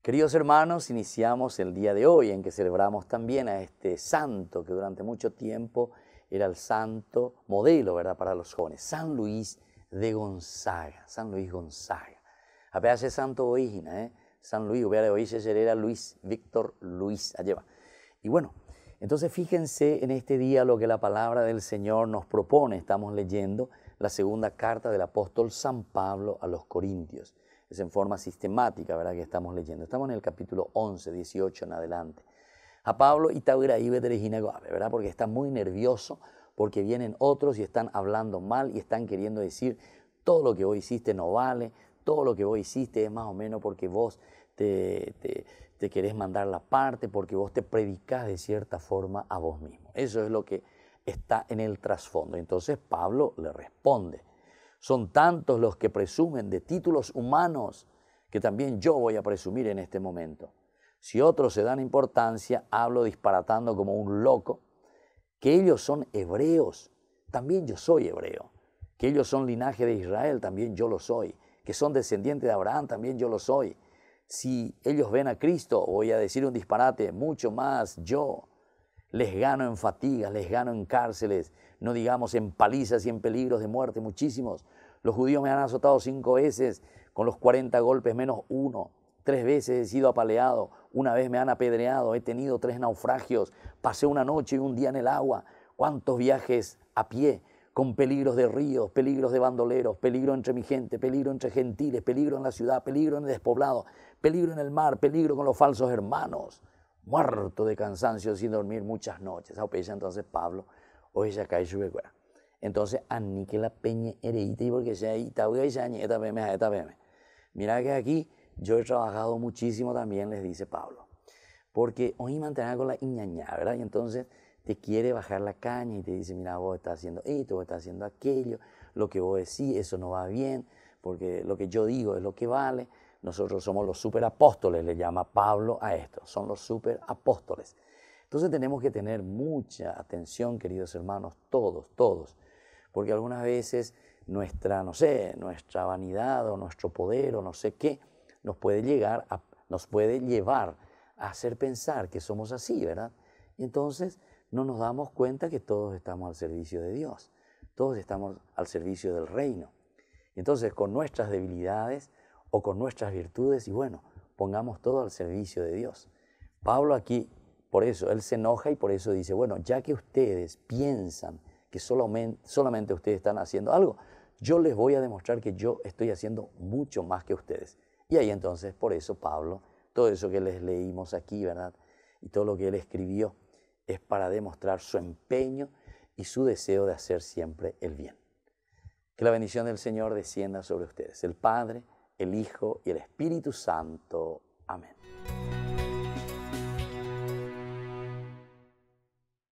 Queridos hermanos, iniciamos el día de hoy en que celebramos también a este santo que durante mucho tiempo era el santo modelo ¿verdad? para los jóvenes, San Luis de Gonzaga, San Luis Gonzaga. A veces santo origina, ¿eh? San Luis, hubiera ayer era Luis, Víctor Luis, allá va. Y bueno, entonces fíjense en este día lo que la palabra del Señor nos propone. Estamos leyendo la segunda carta del apóstol San Pablo a los Corintios es en forma sistemática, ¿verdad? Que estamos leyendo. Estamos en el capítulo 11, 18 en adelante. A Pablo y Tauraíbe de ¿verdad? Porque está muy nervioso, porque vienen otros y están hablando mal y están queriendo decir, todo lo que vos hiciste no vale, todo lo que vos hiciste es más o menos porque vos te, te, te querés mandar la parte, porque vos te predicás de cierta forma a vos mismo. Eso es lo que está en el trasfondo. Entonces Pablo le responde. Son tantos los que presumen de títulos humanos que también yo voy a presumir en este momento. Si otros se dan importancia, hablo disparatando como un loco, que ellos son hebreos, también yo soy hebreo, que ellos son linaje de Israel, también yo lo soy, que son descendientes de Abraham, también yo lo soy. Si ellos ven a Cristo, voy a decir un disparate, mucho más yo, les gano en fatigas, les gano en cárceles, no digamos en palizas y en peligros de muerte, muchísimos. Los judíos me han azotado cinco veces con los 40 golpes menos uno. Tres veces he sido apaleado, una vez me han apedreado, he tenido tres naufragios, pasé una noche y un día en el agua. ¿Cuántos viajes a pie? con peligros de ríos, peligros de bandoleros, peligro entre mi gente, peligro entre gentiles, peligro en la ciudad, peligro en el despoblado, peligro en el mar, peligro con los falsos hermanos muerto de cansancio, sin dormir muchas noches. Ah, entonces Pablo, hoy ya cae cuerda. Entonces, anique la peña heredita y porque sea ahí ya esta esta Mira que aquí yo he trabajado muchísimo también, les dice Pablo. Porque hoy mantener con la iñaña, ¿verdad? Y entonces te quiere bajar la caña y te dice, mira, vos estás haciendo esto, vos estás haciendo aquello, lo que vos decís, eso no va bien, porque lo que yo digo es lo que vale. Nosotros somos los superapóstoles, le llama Pablo a esto, son los superapóstoles. Entonces tenemos que tener mucha atención, queridos hermanos, todos, todos, porque algunas veces nuestra, no sé, nuestra vanidad o nuestro poder o no sé qué, nos puede llegar nos puede llevar a hacer pensar que somos así, ¿verdad? Y entonces no nos damos cuenta que todos estamos al servicio de Dios, todos estamos al servicio del reino. entonces con nuestras debilidades, o con nuestras virtudes y bueno, pongamos todo al servicio de Dios. Pablo aquí, por eso, él se enoja y por eso dice, bueno, ya que ustedes piensan que solamente, ustedes están haciendo algo, yo les voy a demostrar que yo estoy haciendo mucho más que ustedes. Y ahí entonces, por eso Pablo, todo eso que les leímos aquí, ¿verdad? Y todo lo que él escribió es para demostrar su empeño y su deseo de hacer siempre el bien. Que la bendición del Señor descienda sobre ustedes. El Padre, el Hijo y el Espíritu Santo. Amén.